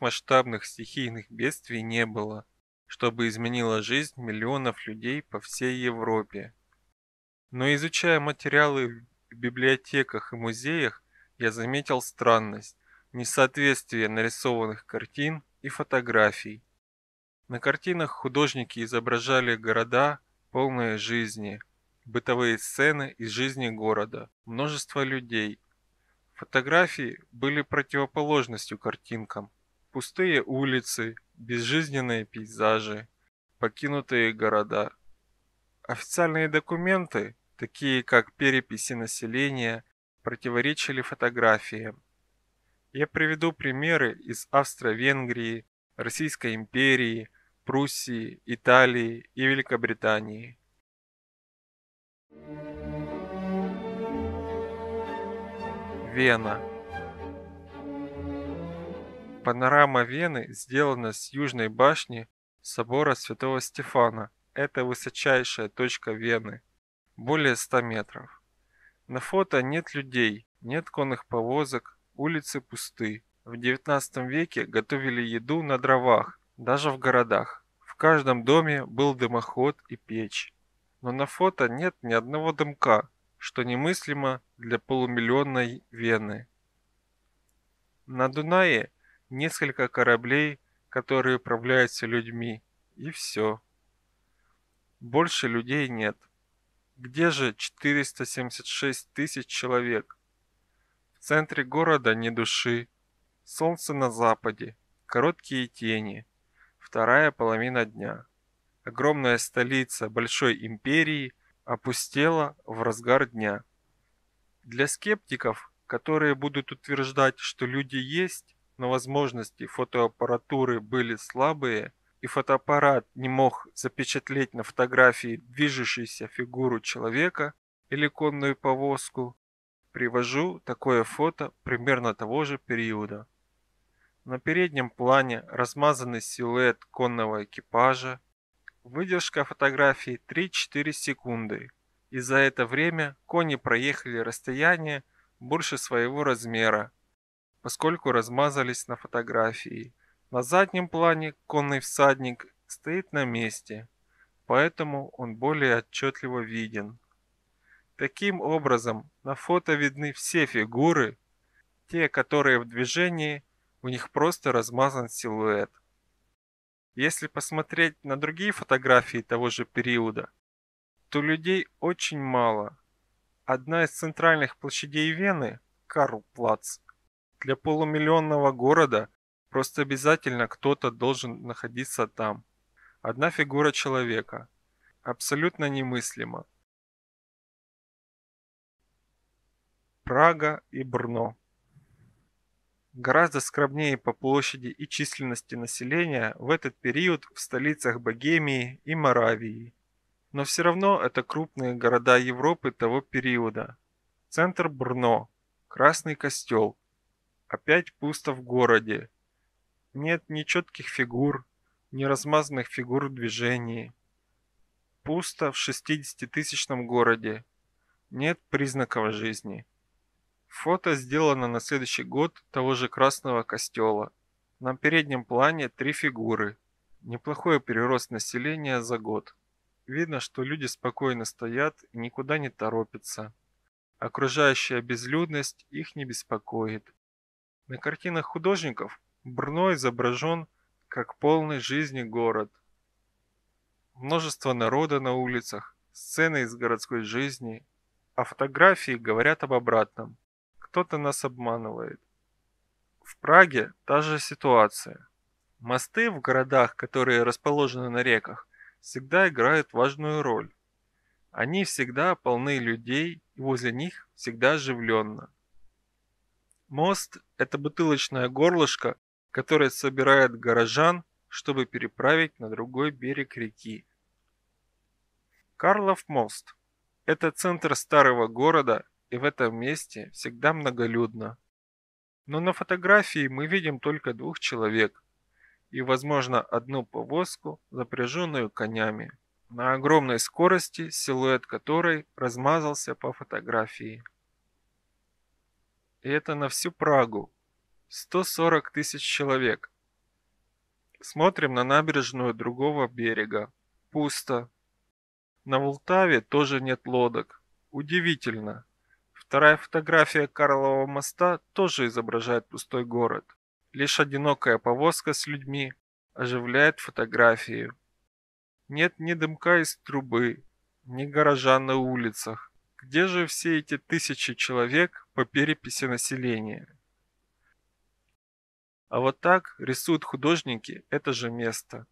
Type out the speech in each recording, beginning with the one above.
масштабных стихийных бедствий не было, чтобы изменила жизнь миллионов людей по всей Европе. Но изучая материалы в библиотеках и музеях, я заметил странность, несоответствие нарисованных картин и фотографий. На картинах художники изображали города, полные жизни, бытовые сцены из жизни города, множество людей. Фотографии были противоположностью картинкам. Пустые улицы, безжизненные пейзажи, покинутые города. Официальные документы, такие как переписи населения, противоречили фотографиям. Я приведу примеры из Австро-Венгрии, Российской империи, Пруссии, Италии и Великобритании. Вена – Панорама Вены сделана с южной башни собора Святого Стефана. Это высочайшая точка Вены, более 100 метров. На фото нет людей, нет конных повозок, улицы пусты. В 19 веке готовили еду на дровах, даже в городах. В каждом доме был дымоход и печь. Но на фото нет ни одного дымка, что немыслимо для полумиллионной Вены. На Дунае несколько кораблей, которые управляются людьми, и все. Больше людей нет. Где же 476 тысяч человек? В центре города ни души. Солнце на западе, короткие тени, вторая половина дня. Огромная столица большой империи опустела в разгар дня. Для скептиков, которые будут утверждать, что люди есть, но возможности фотоаппаратуры были слабые, и фотоаппарат не мог запечатлеть на фотографии движущуюся фигуру человека или конную повозку, привожу такое фото примерно того же периода. На переднем плане размазанный силуэт конного экипажа, выдержка фотографии 3-4 секунды, и за это время кони проехали расстояние больше своего размера, поскольку размазались на фотографии. На заднем плане конный всадник стоит на месте, поэтому он более отчетливо виден. Таким образом, на фото видны все фигуры, те, которые в движении, у них просто размазан силуэт. Если посмотреть на другие фотографии того же периода, то людей очень мало. Одна из центральных площадей Вены, Карл-Плац, для полумиллионного города просто обязательно кто-то должен находиться там. Одна фигура человека. Абсолютно немыслимо. Прага и Брно. Гораздо скромнее по площади и численности населения в этот период в столицах Богемии и Моравии. Но все равно это крупные города Европы того периода. Центр Брно, Красный Костел, Опять пусто в городе. Нет ни четких фигур, ни размазанных фигур в движении. Пусто в 60-тысячном городе. Нет признаков жизни. Фото сделано на следующий год того же красного костела. На переднем плане три фигуры. Неплохой прирост населения за год. Видно, что люди спокойно стоят и никуда не торопятся. Окружающая безлюдность их не беспокоит. На картинах художников Брно изображен как полный жизни город. Множество народа на улицах, сцены из городской жизни, а фотографии говорят об обратном. Кто-то нас обманывает. В Праге та же ситуация. Мосты в городах, которые расположены на реках, всегда играют важную роль. Они всегда полны людей, и возле них всегда оживленно. Мост – это бутылочное горлышко, которое собирает горожан, чтобы переправить на другой берег реки. Карлов мост – это центр старого города, и в этом месте всегда многолюдно. Но на фотографии мы видим только двух человек и, возможно, одну повозку, запряженную конями, на огромной скорости, силуэт которой размазался по фотографии. И это на всю Прагу. 140 тысяч человек. Смотрим на набережную другого берега. Пусто. На Волтаве тоже нет лодок. Удивительно. Вторая фотография Карлового моста тоже изображает пустой город. Лишь одинокая повозка с людьми оживляет фотографию. Нет ни дымка из трубы, ни горожан на улицах. Где же все эти тысячи человек по переписи населения? А вот так рисуют художники это же место.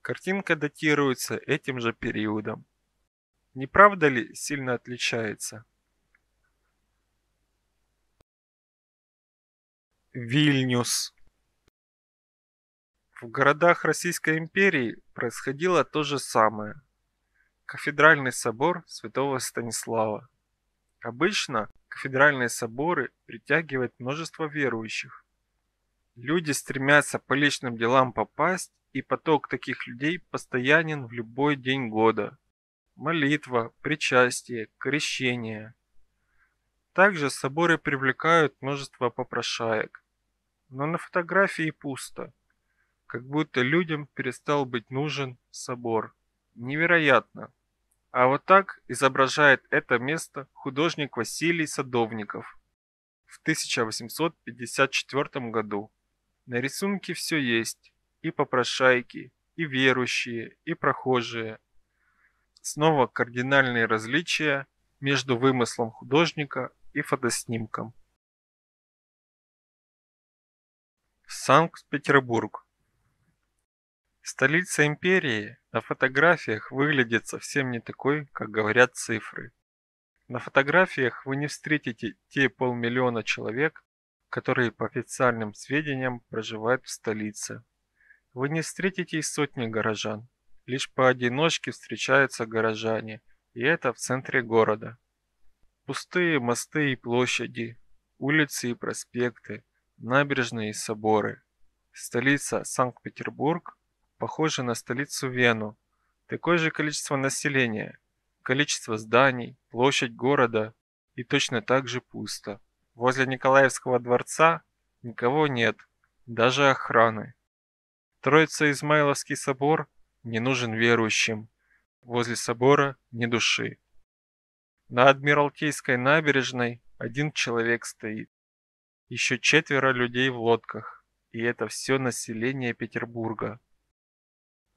Картинка датируется этим же периодом. Не правда ли сильно отличается? Вильнюс. В городах Российской империи происходило то же самое – Кафедральный собор Святого Станислава. Обычно кафедральные соборы притягивают множество верующих. Люди стремятся по личным делам попасть, и поток таких людей постоянен в любой день года. Молитва, причастие, крещение. Также соборы привлекают множество попрошаек. Но на фотографии пусто. Как будто людям перестал быть нужен собор. Невероятно. А вот так изображает это место художник Василий Садовников в 1854 году. На рисунке все есть, и попрошайки, и верующие, и прохожие. Снова кардинальные различия между вымыслом художника и фотоснимком. Санкт-Петербург Столица империи на фотографиях выглядит совсем не такой, как говорят цифры. На фотографиях вы не встретите те полмиллиона человек, которые по официальным сведениям проживают в столице. Вы не встретите и сотни горожан. Лишь поодиночке встречаются горожане, и это в центре города. Пустые мосты и площади, улицы и проспекты, набережные и соборы. Столица Санкт-Петербург Похоже на столицу Вену, такое же количество населения, количество зданий, площадь города и точно так же пусто. Возле Николаевского дворца никого нет, даже охраны. Троица-Измайловский собор не нужен верующим. Возле собора ни души. На Адмиралтейской набережной один человек стоит. Еще четверо людей в лодках, и это все население Петербурга.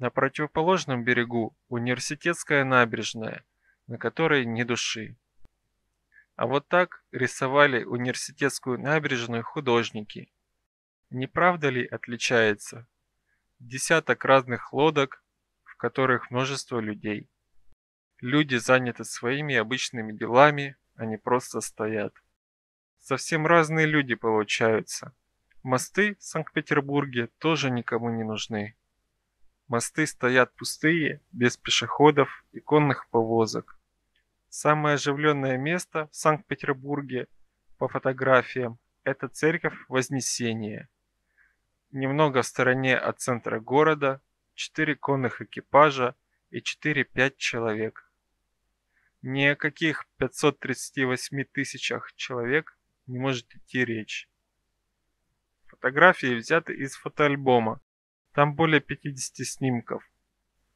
На противоположном берегу университетская набережная, на которой ни души. А вот так рисовали университетскую набережную художники. Не правда ли отличается? Десяток разных лодок, в которых множество людей. Люди заняты своими обычными делами, они просто стоят. Совсем разные люди получаются. Мосты в Санкт-Петербурге тоже никому не нужны. Мосты стоят пустые, без пешеходов и конных повозок. Самое оживленное место в Санкт-Петербурге по фотографиям – это церковь Вознесения. Немного в стороне от центра города – четыре конных экипажа и 4-5 человек. Ни о каких 538 тысячах человек не может идти речь. Фотографии взяты из фотоальбома там более 50 снимков.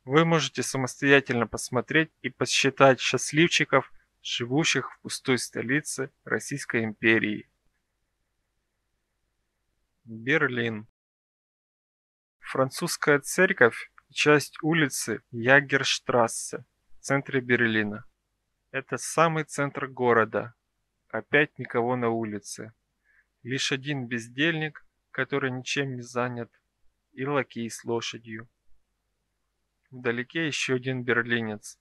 Вы можете самостоятельно посмотреть и посчитать счастливчиков, живущих в пустой столице Российской империи. Берлин. Французская церковь – часть улицы Ягерштрассе в центре Берлина. Это самый центр города. Опять никого на улице. Лишь один бездельник, который ничем не занят – и лакей с лошадью. Вдалеке еще один берлинец.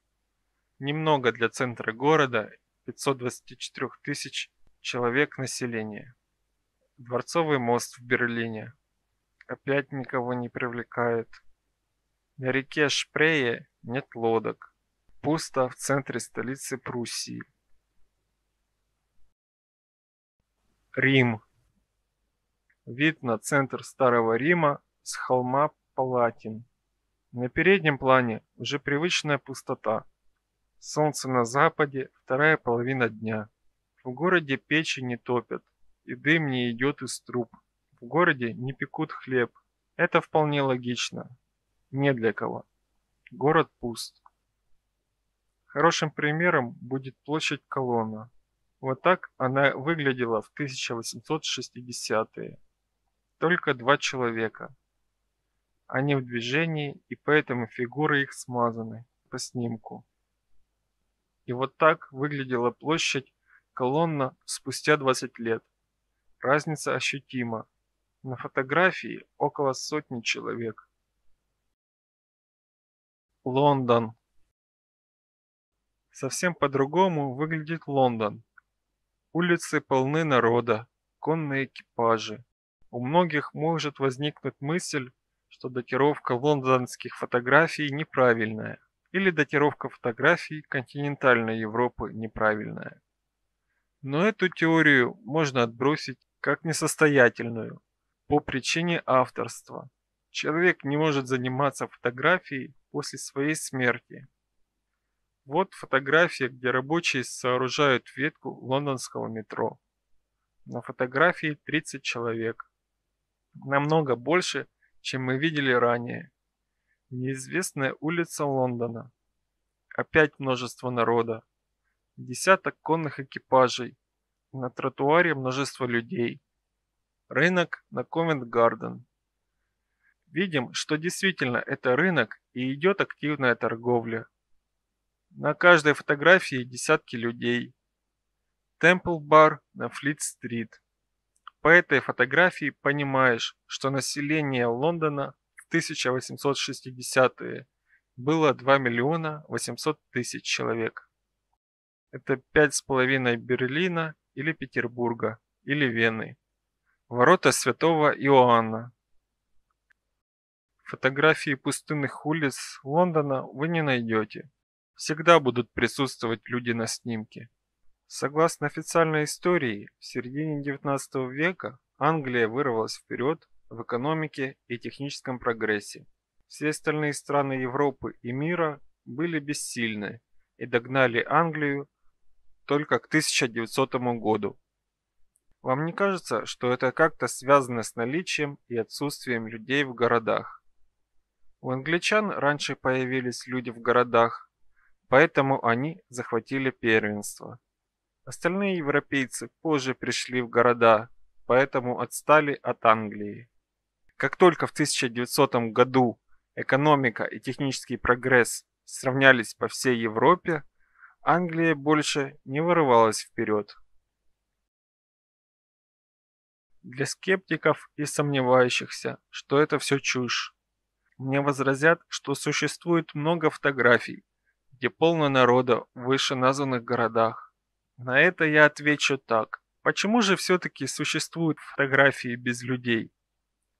Немного для центра города, 524 тысяч человек населения. Дворцовый мост в Берлине. Опять никого не привлекает. На реке Шпрее нет лодок. Пусто в центре столицы Пруссии. Рим. Вид на центр Старого Рима с холма Палатин. На переднем плане уже привычная пустота. Солнце на западе, вторая половина дня. В городе печи не топят, и дым не идет из труб. В городе не пекут хлеб. Это вполне логично. Не для кого. Город пуст. Хорошим примером будет площадь Колонна. Вот так она выглядела в 1860-е. Только два человека. Они в движении, и поэтому фигуры их смазаны по снимку. И вот так выглядела площадь колонна спустя 20 лет. Разница ощутима. На фотографии около сотни человек. Лондон. Совсем по-другому выглядит Лондон. Улицы полны народа, конные экипажи. У многих может возникнуть мысль, что датировка лондонских фотографий неправильная, или датировка фотографий континентальной Европы неправильная. Но эту теорию можно отбросить как несостоятельную по причине авторства. Человек не может заниматься фотографией после своей смерти. Вот фотография, где рабочие сооружают ветку лондонского метро. На фотографии 30 человек. Намного больше, чем мы видели ранее. Неизвестная улица Лондона. Опять множество народа. Десяток конных экипажей. На тротуаре множество людей. Рынок на Ковент-Гарден. Видим, что действительно это рынок и идет активная торговля. На каждой фотографии десятки людей. Темпл-бар на Флит-стрит. По этой фотографии понимаешь, что население Лондона в 1860-е было 2 миллиона 800 тысяч человек. Это пять с половиной Берлина или Петербурга, или Вены. Ворота святого Иоанна. Фотографии пустынных улиц Лондона вы не найдете. Всегда будут присутствовать люди на снимке. Согласно официальной истории, в середине XIX века Англия вырвалась вперед в экономике и техническом прогрессе. Все остальные страны Европы и мира были бессильны и догнали Англию только к 1900 году. Вам не кажется, что это как-то связано с наличием и отсутствием людей в городах? У англичан раньше появились люди в городах, поэтому они захватили первенство. Остальные европейцы позже пришли в города, поэтому отстали от Англии. Как только в 1900 году экономика и технический прогресс сравнялись по всей Европе, Англия больше не вырывалась вперед. Для скептиков и сомневающихся, что это все чушь, мне возразят, что существует много фотографий, где полно народа в выше названных городах. На это я отвечу так. Почему же все-таки существуют фотографии без людей?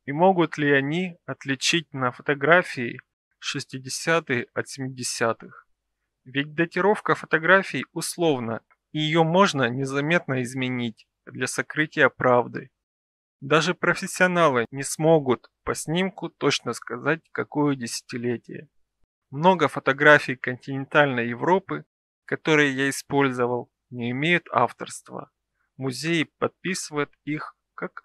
И могут ли они отличить на фотографии 60-е от 70-х? Ведь датировка фотографий условна, и ее можно незаметно изменить для сокрытия правды. Даже профессионалы не смогут по снимку точно сказать, какое десятилетие. Много фотографий континентальной Европы, которые я использовал, не имеют авторства музей подписывает их как